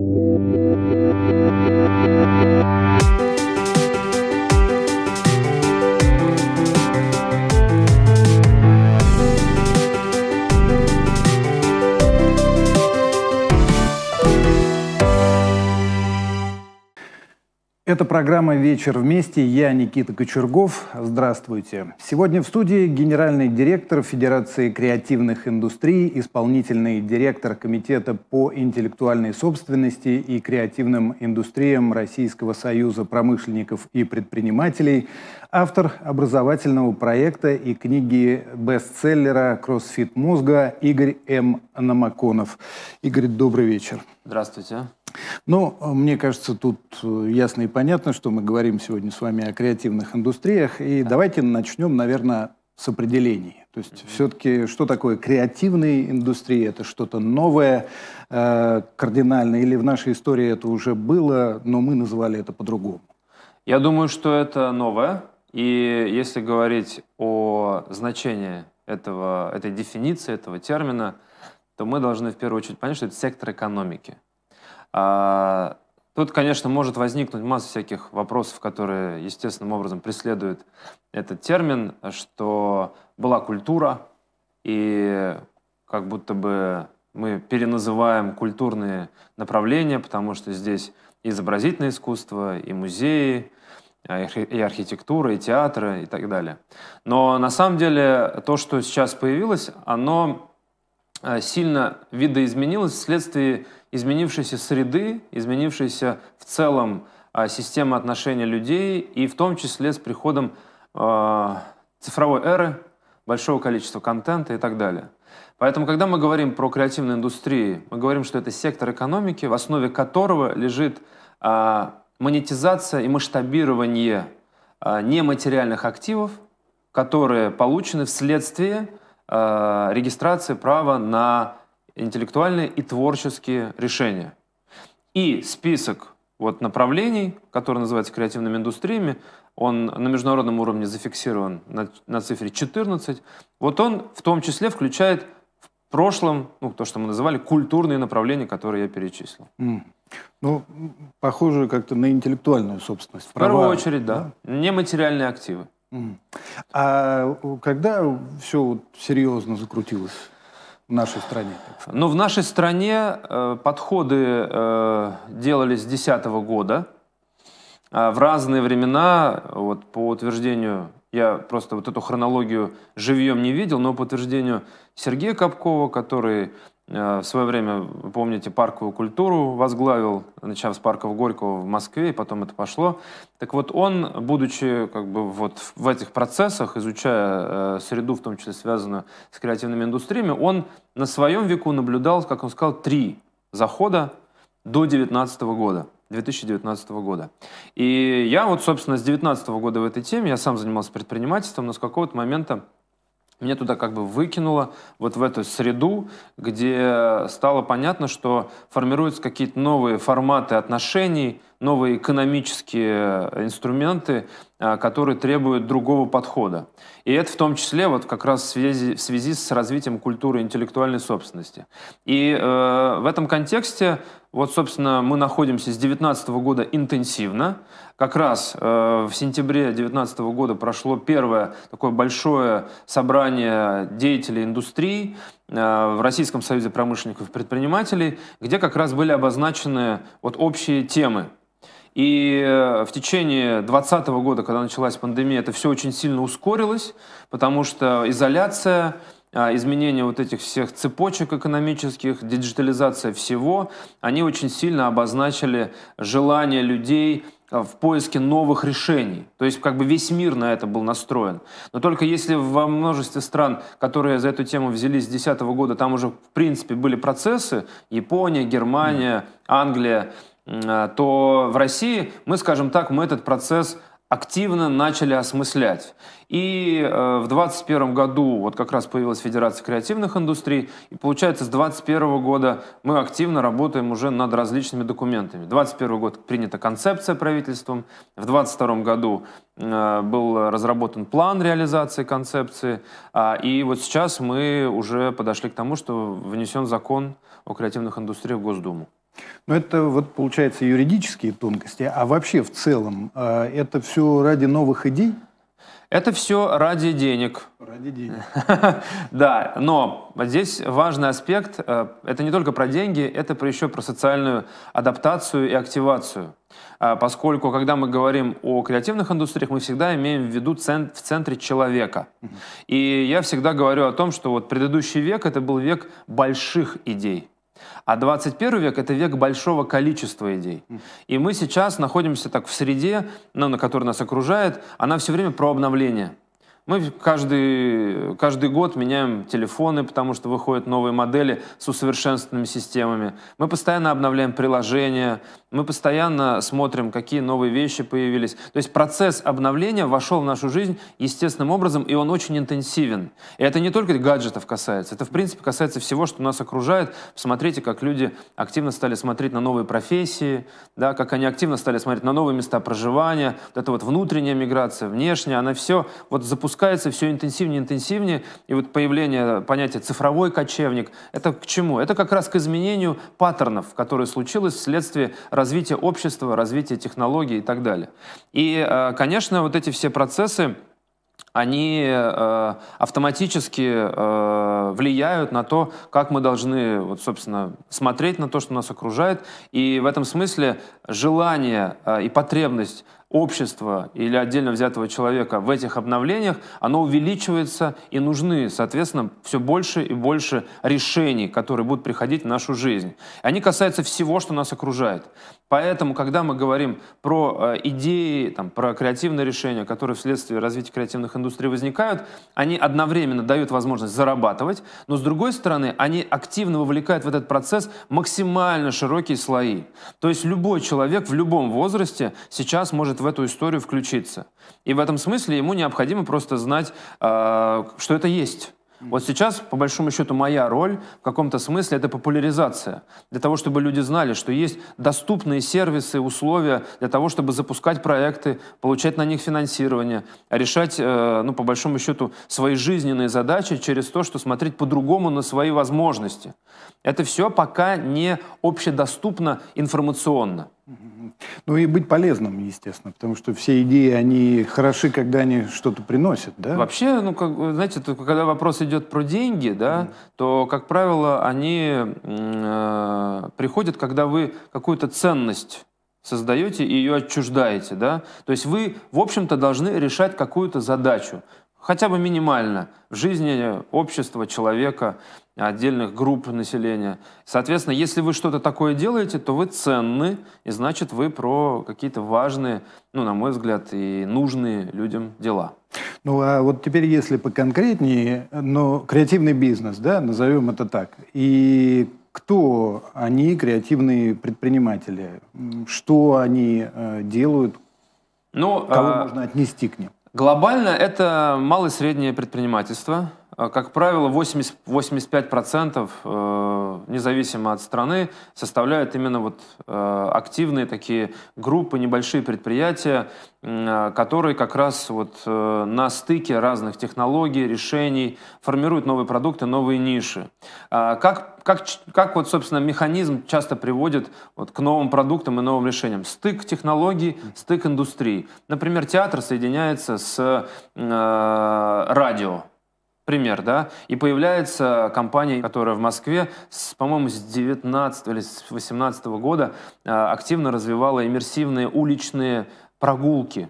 Música Это программа «Вечер вместе». Я Никита Кочергов. Здравствуйте. Сегодня в студии генеральный директор Федерации креативных индустрий, исполнительный директор Комитета по интеллектуальной собственности и креативным индустриям Российского союза промышленников и предпринимателей автор образовательного проекта и книги бестселлера «Кроссфит мозга» Игорь М. Намаконов. Игорь, добрый вечер. Здравствуйте. Ну, мне кажется, тут э, ясно и понятно, что мы говорим сегодня с вами о креативных индустриях. И да. давайте начнем, наверное, с определений. То есть mm-hmm. все-таки что такое креативные индустрии? Это что-то новое, э, кардинальное, или в нашей истории это уже было, но мы называли это по-другому? Я думаю, что это новое, и если говорить о значении этого, этой дефиниции, этого термина, то мы должны в первую очередь понять, что это сектор экономики. А, тут, конечно, может возникнуть масса всяких вопросов, которые естественным образом преследуют этот термин, что была культура, и как будто бы мы переназываем культурные направления, потому что здесь изобразительное искусство, и музеи, а, и архитектура, и театра, и так далее. Но на самом деле то, что сейчас появилось, оно а, сильно видоизменилось вследствие изменившейся среды, изменившейся в целом а, системы отношений людей, и в том числе с приходом э, цифровой эры, большого количества контента и так далее. Поэтому, когда мы говорим про креативные индустрии, мы говорим, что это сектор экономики, в основе которого лежит монетизация и масштабирование а, нематериальных активов, которые получены вследствие а, регистрации права на интеллектуальные и творческие решения. И список вот направлений, которые называются креативными индустриями, он на международном уровне зафиксирован на, на цифре 14. Вот он в том числе включает в прошлом, ну, то, что мы называли, культурные направления, которые я перечислил. Mm. Ну, похоже как-то на интеллектуальную собственность. В права. первую очередь, да. да? Нематериальные активы. А когда все серьезно закрутилось в нашей стране? Ну, в нашей стране э, подходы э, делались с 2010 года. А в разные времена, вот по утверждению, я просто вот эту хронологию живьем не видел, но по утверждению Сергея Капкова, который Э, в свое время, помните, парковую культуру возглавил, начав с парков Горького в Москве, и потом это пошло. Так вот, он, будучи как бы вот в этих процессах, изучая э, среду, в том числе связанную с креативными индустриями, он на своем веку наблюдал, как он сказал, три захода до 2019 года. 2019 года. И я вот, собственно, с 2019 года в этой теме, я сам занимался предпринимательством, но с какого-то момента меня туда как бы выкинуло, вот в эту среду, где стало понятно, что формируются какие-то новые форматы отношений, новые экономические э, инструменты, Э, которые требуют другого подхода. И это в том числе вот как раз в связи, в связи с развитием культуры интеллектуальной собственности. И э, в этом контексте, вот, собственно, мы находимся с 2019 года интенсивно. Как раз э, в сентябре 2019 года прошло первое такое большое собрание деятелей индустрии э, в Российском союзе промышленников и предпринимателей, где как раз были обозначены вот общие темы и э, в течение 2020 года, когда началась пандемия, это все очень сильно ускорилось, потому что изоляция, а, изменение вот этих всех цепочек экономических, диджитализация всего, они очень сильно обозначили желание людей а, в поиске новых решений. То есть как бы весь мир на это был настроен. Но только если во множестве стран, которые за эту тему взялись с 2010 года, там уже в принципе были процессы, Япония, Германия, Англия, а, то в России мы, скажем так, мы этот процесс активно начали осмыслять. И э, в 2021 году вот как раз появилась Федерация креативных индустрий, и получается с 2021 года мы активно работаем уже над различными документами. В 2021 год принята концепция правительством, в 2022 году э, был разработан план реализации концепции, э, и вот сейчас мы уже подошли к тому, что внесен закон о креативных индустриях в Госдуму. Но это вот получается юридические тонкости, а вообще в целом э, это все ради новых идей? Это все ради денег. Ради денег. Да, но здесь важный аспект. Э, это не только про деньги, это еще про социальную адаптацию и активацию. А поскольку, когда мы говорим о креативных индустриях, мы всегда имеем в виду в центре человека. И я всегда говорю о том, что вот предыдущий век это был век больших идей. А 21 век – это век большого количества идей. И мы сейчас находимся так в среде, ну, на которой нас окружает, она все время про обновление – мы каждый, каждый год меняем телефоны, потому что выходят новые модели с усовершенствованными системами. Мы постоянно обновляем приложения, мы постоянно смотрим, какие новые вещи появились. То есть процесс обновления вошел в нашу жизнь естественным образом, и он очень интенсивен. И это не только гаджетов касается, это, в принципе, касается всего, что нас окружает. Посмотрите, как люди активно стали смотреть на новые профессии, да, как они активно стали смотреть на новые места проживания. Вот эта вот внутренняя миграция, внешняя, она все вот запускается запускается все интенсивнее и интенсивнее. И вот появление понятия «цифровой кочевник» — это к чему? Это как раз к изменению паттернов, которые случилось вследствие развития общества, развития технологий и так далее. И, э, конечно, вот эти все процессы, они э, автоматически э, влияют на то, как мы должны, вот, собственно, смотреть на то, что нас окружает. И в этом смысле желание э, и потребность общества или отдельно взятого человека в этих обновлениях, оно увеличивается и нужны, соответственно, все больше и больше решений, которые будут приходить в нашу жизнь. Они касаются всего, что нас окружает. Поэтому, когда мы говорим про э, идеи, там, про креативные решения, которые вследствие развития креативных индустрий возникают, они одновременно дают возможность зарабатывать, но, с другой стороны, они активно вовлекают в этот процесс максимально широкие слои. То есть любой человек в любом возрасте сейчас может может в эту историю включиться. И в этом смысле ему необходимо просто знать, а, что это есть. Вот сейчас, по большому счету, моя роль в каком-то смысле это популяризация. Для того, чтобы люди знали, что есть доступные сервисы, условия для того, чтобы запускать проекты, получать на них финансирование, решать, э, ну, по большому счету, свои жизненные задачи через то, что смотреть по-другому на свои возможности. Это все пока не общедоступно информационно. Ну и быть полезным, естественно, потому что все идеи, они хороши, когда они что-то приносят, да? Вообще, ну, как, знаете, то, когда вопрос идет про деньги, да, mm. то, как правило, они э, приходят, когда вы какую-то ценность создаете и ее отчуждаете, да? То есть вы, в общем-то, должны решать какую-то задачу хотя бы минимально в жизни общества, человека, отдельных групп населения. Соответственно, если вы что-то такое делаете, то вы ценны, и значит, вы про какие-то важные, ну, на мой взгляд, и нужные людям дела. Ну, а вот теперь, если поконкретнее, но ну, креативный бизнес, да, назовем это так, и кто они, креативные предприниматели, что они э, делают, ну, Кого а... можно отнести к ним? Глобально это малое и среднее предпринимательство, а, как правило, 80-85% э, независимо от страны составляют именно вот э, активные такие группы, небольшие предприятия, э, которые как раз вот на стыке разных технологий, решений формируют новые продукты, новые ниши. А, как, как, как вот, собственно, механизм часто приводит вот к новым продуктам и новым решениям? Стык технологий, стык индустрий. Например, театр соединяется с э, радио пример, да, и появляется компания, которая в Москве, с, по-моему, с 19 или с 18 года э, активно развивала иммерсивные уличные прогулки.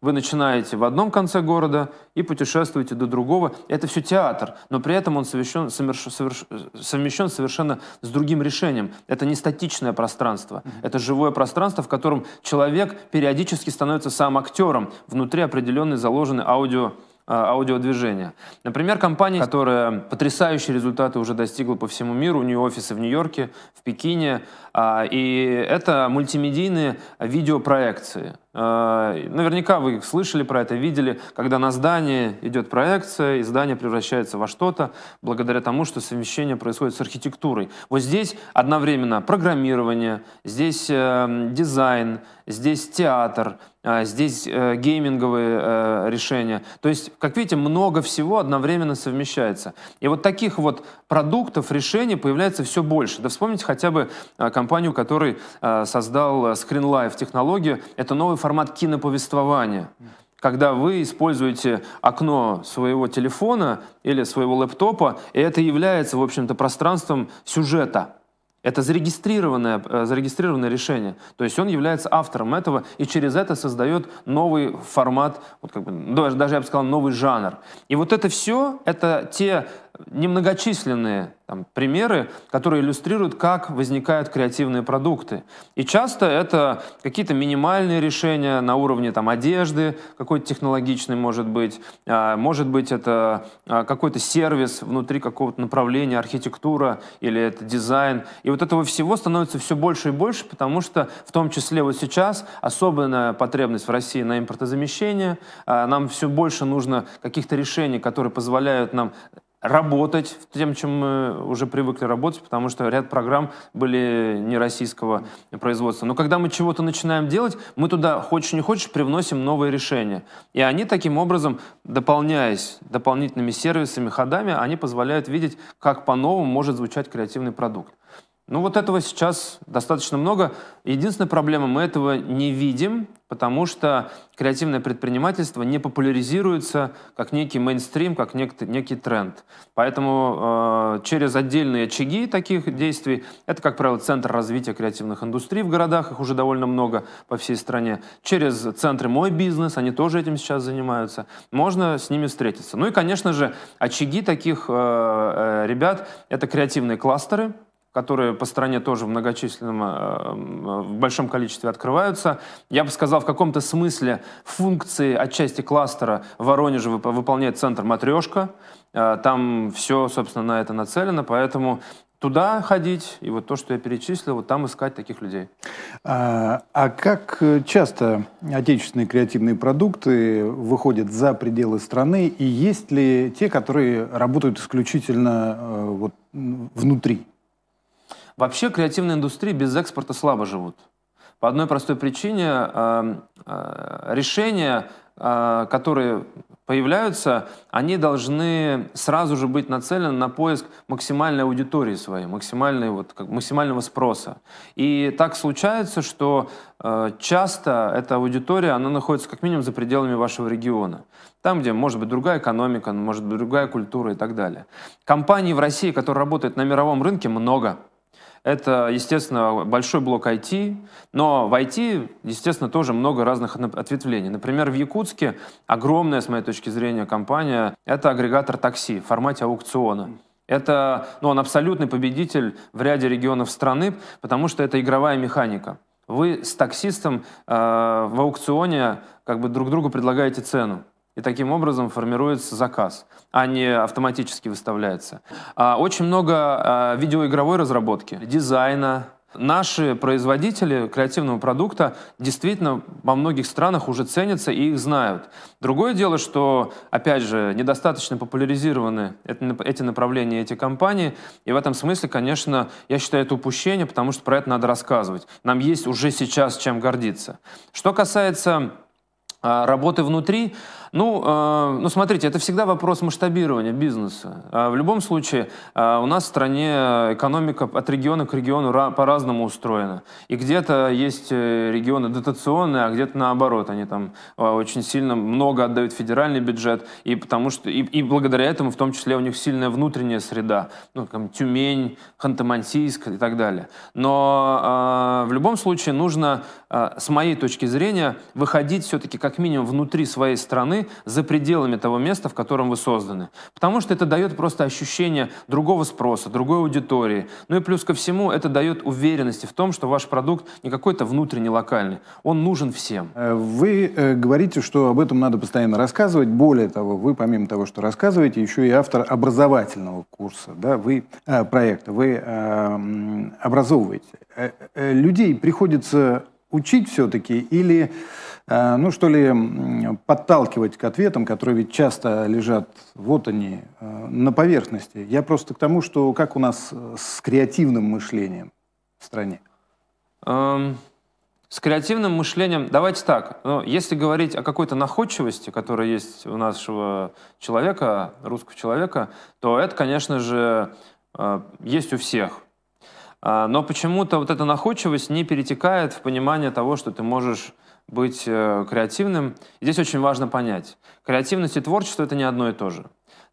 Вы начинаете в одном конце города и путешествуете до другого. Это все театр, но при этом он совмещен, э, совмещен совершенно с другим решением. Это не статичное пространство, mm-hmm. это живое пространство, в котором человек периодически становится сам актером внутри определенной заложенной аудио а, аудиодвижения. Например, компания, которая потрясающие результаты уже достигла по всему миру, у нее офисы в Нью-Йорке, в Пекине, а, и это мультимедийные видеопроекции. А, наверняка вы слышали про это, видели, когда на здании идет проекция, и здание превращается во что-то, благодаря тому, что совмещение происходит с архитектурой. Вот здесь одновременно программирование, здесь эм, дизайн, здесь театр, а, здесь э, гейминговые э, решения. То есть, как видите, много всего одновременно совмещается. И вот таких вот продуктов, решений появляется все больше. Да вспомните хотя бы э, компанию, который создал ScreenLife технологию. Это новый формат киноповествования когда вы используете окно своего телефона или своего лэптопа, и это является, в общем-то, пространством сюжета. Это зарегистрированное, э, зарегистрированное решение. То есть он является автором этого и через это создает новый формат, вот как бы, даже, даже я бы сказал, новый жанр. И вот это все, это те немногочисленные там, примеры, которые иллюстрируют, как возникают креативные продукты. И часто это какие-то минимальные решения на уровне там, одежды, какой-то технологичный может быть, а, может быть это а, какой-то сервис внутри какого-то направления, архитектура или это дизайн. И вот этого всего становится все больше и больше, потому что в том числе вот сейчас особенная потребность в России на импортозамещение. А, нам все больше нужно каких-то решений, которые позволяют нам работать тем, чем мы уже привыкли работать, потому что ряд программ были не российского производства. Но когда мы чего-то начинаем делать, мы туда, хочешь не хочешь, привносим новые решения. И они таким образом, дополняясь дополнительными сервисами, ходами, они позволяют видеть, как по-новому может звучать креативный продукт. Ну вот этого сейчас достаточно много. Единственная проблема, мы этого не видим, потому что креативное предпринимательство не популяризируется как некий мейнстрим, как некий, некий тренд. Поэтому э, через отдельные очаги таких действий, это, как правило, Центр развития креативных индустрий в городах, их уже довольно много по всей стране, через центры «Мой бизнес», они тоже этим сейчас занимаются, можно с ними встретиться. Ну и, конечно же, очаги таких э, э, ребят – это креативные кластеры, которые по стране тоже в многочисленном, э, в большом количестве открываются. Я бы сказал, в каком-то смысле функции отчасти кластера в Воронеже выполняет центр «Матрешка». Э, там все, собственно, на это нацелено, поэтому туда ходить, и вот то, что я перечислил, вот там искать таких людей. А, а как часто отечественные креативные продукты выходят за пределы страны, и есть ли те, которые работают исключительно э, вот, внутри? Вообще креативные индустрии без экспорта слабо живут. По одной простой причине э, э, решения, э, которые появляются, они должны сразу же быть нацелены на поиск максимальной аудитории своей, максимальной, вот, как, максимального спроса. И так случается, что э, часто эта аудитория, она находится как минимум за пределами вашего региона. Там, где может быть другая экономика, может быть другая культура и так далее. Компаний в России, которые работают на мировом рынке, много – это, естественно, большой блок IT, но в IT, естественно, тоже много разных ответвлений. Например, в Якутске огромная, с моей точки зрения, компания – это агрегатор такси в формате аукциона. Это, ну, он абсолютный победитель в ряде регионов страны, потому что это игровая механика. Вы с таксистом э, в аукционе как бы друг другу предлагаете цену. И таким образом формируется заказ, а не автоматически выставляется. А, очень много а, видеоигровой разработки, дизайна. Наши производители креативного продукта действительно во многих странах уже ценятся и их знают. Другое дело, что, опять же, недостаточно популяризированы эти направления, эти компании. И в этом смысле, конечно, я считаю это упущение, потому что про это надо рассказывать. Нам есть уже сейчас чем гордиться. Что касается а, работы внутри, ну, э, ну, смотрите, это всегда вопрос масштабирования бизнеса. Э, в любом случае, э, у нас в стране экономика от региона к региону по-разному устроена. И где-то есть э, регионы дотационные, а где-то наоборот. Они там э, очень сильно много отдают федеральный бюджет, и, потому что, и, и благодаря этому в том числе у них сильная внутренняя среда. Ну, там, Тюмень, Ханты-Мансийск и так далее. Но э, в любом случае нужно, э, с моей точки зрения, выходить все-таки как минимум внутри своей страны, за пределами того места, в котором вы созданы. Потому что это дает просто ощущение другого спроса, другой аудитории. Ну и плюс ко всему, это дает уверенности в том, что ваш продукт не какой-то внутренний локальный, он нужен всем. Э, вы э, говорите, что об этом надо постоянно рассказывать. Более того, вы помимо того, что рассказываете, еще и автор образовательного курса, да, вы э, проекта, вы образовываете. Людей приходится учить все-таки или, э, ну что ли, подталкивать к ответам, которые ведь часто лежат, вот они, э, на поверхности. Я просто к тому, что как у нас э, с креативным мышлением в стране? Um... С креативным мышлением, давайте так, ну, если говорить о какой-то находчивости, которая есть у нашего человека, русского человека, то это, конечно же, есть у всех. А, но почему-то вот эта находчивость не перетекает в понимание того, что ты можешь быть э, креативным. И здесь очень важно понять. Креативность и творчество — это не одно и то же.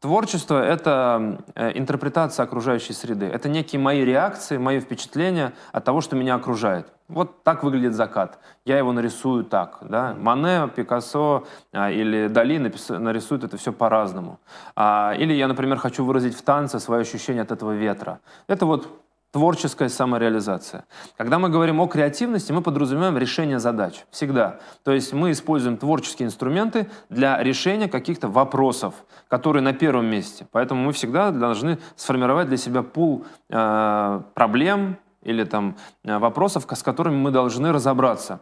Творчество — это э, интерпретация окружающей среды. Это некие мои реакции, мои впечатления от того, что меня окружает. Вот так выглядит закат. Я его нарисую так. Да? Мане, Пикассо э, или Дали нарисуют это все по-разному. А, или я, например, хочу выразить в танце свое ощущение от этого ветра. Это вот Творческая самореализация. Когда мы говорим о креативности, мы подразумеваем решение задач. Всегда. То есть мы используем творческие инструменты для решения каких-то вопросов, которые на первом месте. Поэтому мы всегда должны сформировать для себя пул э, проблем или там э, вопросов, с которыми мы должны разобраться.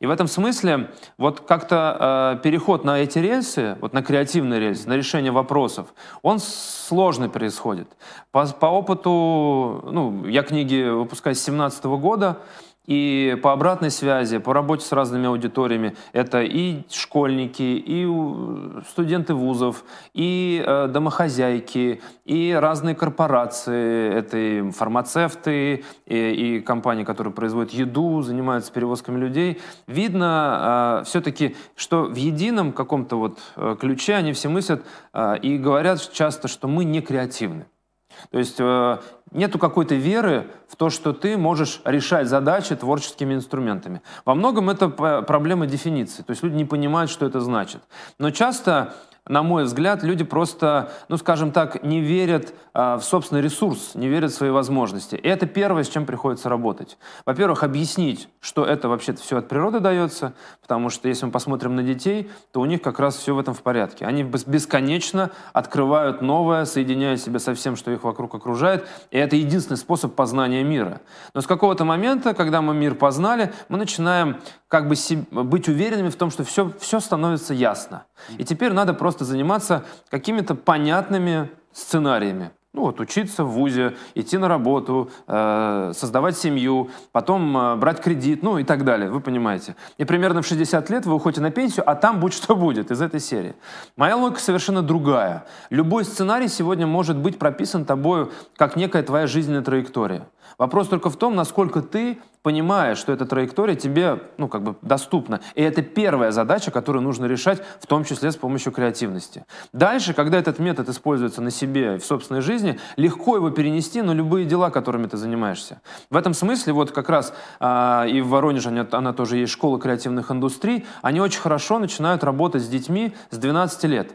И в этом смысле вот как-то э, переход на эти рельсы, вот на креативные рельсы, на решение вопросов, он сложный происходит. По, по опыту, ну, я книги выпускаю с 2017 года, и по обратной связи, по работе с разными аудиториями, это и школьники, и студенты вузов, и э, домохозяйки, и разные корпорации, это и фармацевты, и, и компании, которые производят еду, занимаются перевозками людей видно э, а, все-таки, что в едином каком-то вот э, ключе они все мыслят э, и говорят часто, что мы не креативны. То есть э, нету какой-то веры в то, что ты можешь решать задачи творческими инструментами. Во многом это проблема дефиниции. То есть люди не понимают, что это значит. Но часто на мой взгляд, люди просто, ну, скажем так, не верят э, в собственный ресурс, не верят в свои возможности. И это первое, с чем приходится работать. Во-первых, объяснить, что это вообще все от природы дается, потому что если мы посмотрим на детей, то у них как раз все в этом в порядке. Они бесконечно открывают новое, соединяя себя со всем, что их вокруг окружает, и это единственный способ познания мира. Но с какого-то момента, когда мы мир познали, мы начинаем как бы быть уверенными в том, что все, все становится ясно. И теперь надо просто просто заниматься какими-то понятными сценариями. Ну вот, учиться в ВУЗе, идти на работу, э, создавать семью, потом э, брать кредит, ну и так далее, вы понимаете. И примерно в 60 лет вы уходите на пенсию, а там будь что будет из этой серии. Моя логика совершенно другая. Любой сценарий сегодня может быть прописан тобою как некая твоя жизненная траектория. Вопрос только в том, насколько ты понимая, что эта траектория тебе, ну, как бы доступна. И это первая задача, которую нужно решать, в том числе с помощью креативности. Дальше, когда этот метод используется на себе в собственной жизни, легко его перенести на любые дела, которыми ты занимаешься. В этом смысле, вот как раз э, и в Воронеже она, она тоже есть школа креативных индустрий, они очень хорошо начинают работать с детьми с 12 лет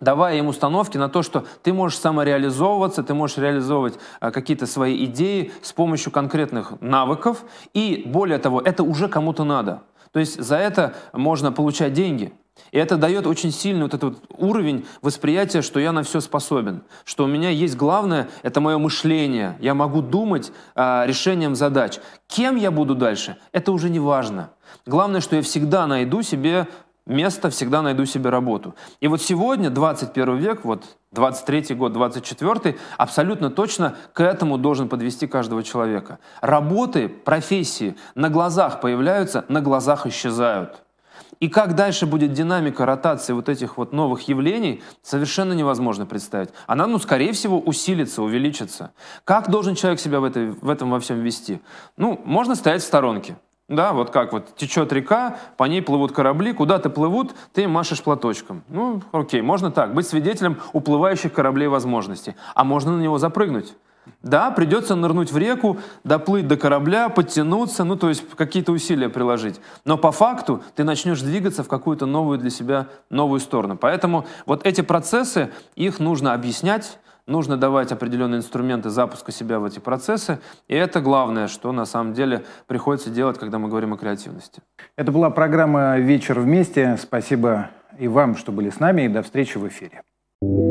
давая им установки на то, что ты можешь самореализовываться, ты можешь реализовывать э, какие-то свои идеи с помощью конкретных навыков, и более того, это уже кому-то надо. То есть за это можно получать деньги. И это дает очень сильный вот этот вот уровень восприятия, что я на все способен, что у меня есть главное, это мое мышление, я могу думать э, решением задач. Кем я буду дальше, это уже не важно. Главное, что я всегда найду себе место, всегда найду себе работу. И вот сегодня, 21 век, вот 23 год, 24 абсолютно точно к этому должен подвести каждого человека. Работы, профессии на глазах появляются, на глазах исчезают. И как дальше будет динамика ротации вот этих вот новых явлений, совершенно невозможно представить. Она, ну, скорее всего, усилится, увеличится. Как должен человек себя в, этой, в этом во всем вести? Ну, можно стоять в сторонке. Да, вот как вот течет река, по ней плывут корабли, куда-то плывут, ты машешь платочком. Ну, окей, можно так, быть свидетелем уплывающих кораблей возможностей. А можно на него запрыгнуть. Да, придется нырнуть в реку, доплыть до корабля, подтянуться, ну, то есть какие-то усилия приложить. Но по факту ты начнешь двигаться в какую-то новую для себя, новую сторону. Поэтому вот эти процессы, их нужно объяснять, нужно давать определенные инструменты запуска себя в эти процессы. И это главное, что на самом деле приходится делать, когда мы говорим о креативности. Это была программа «Вечер вместе». Спасибо и вам, что были с нами, и до встречи в эфире. thank you